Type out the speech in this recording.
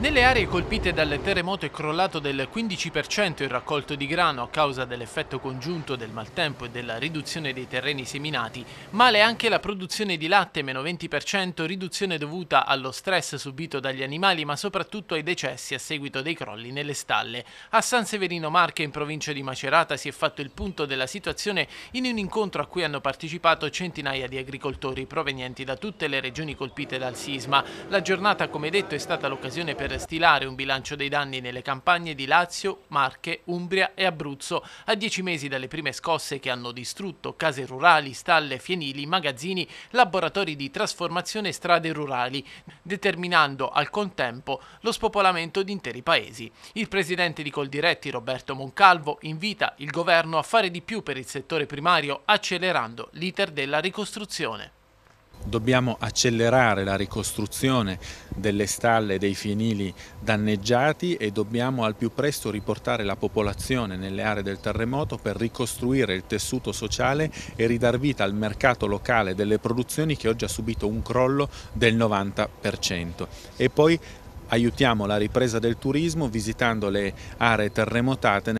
Nelle aree colpite dal terremoto è crollato del 15% il raccolto di grano a causa dell'effetto congiunto del maltempo e della riduzione dei terreni seminati, male anche la produzione di latte, meno 20%, riduzione dovuta allo stress subito dagli animali ma soprattutto ai decessi a seguito dei crolli nelle stalle. A San Severino Marche in provincia di Macerata si è fatto il punto della situazione in un incontro a cui hanno partecipato centinaia di agricoltori provenienti da tutte le regioni colpite dal sisma. La giornata come detto è stata l'occasione per per stilare un bilancio dei danni nelle campagne di Lazio, Marche, Umbria e Abruzzo, a dieci mesi dalle prime scosse che hanno distrutto case rurali, stalle, fienili, magazzini, laboratori di trasformazione e strade rurali, determinando al contempo lo spopolamento di interi paesi. Il presidente di Coldiretti, Roberto Moncalvo, invita il governo a fare di più per il settore primario, accelerando l'iter della ricostruzione. Dobbiamo accelerare la ricostruzione delle stalle e dei fienili danneggiati e dobbiamo al più presto riportare la popolazione nelle aree del terremoto per ricostruire il tessuto sociale e ridar vita al mercato locale delle produzioni che oggi ha subito un crollo del 90%. E poi aiutiamo la ripresa del turismo visitando le aree terremotate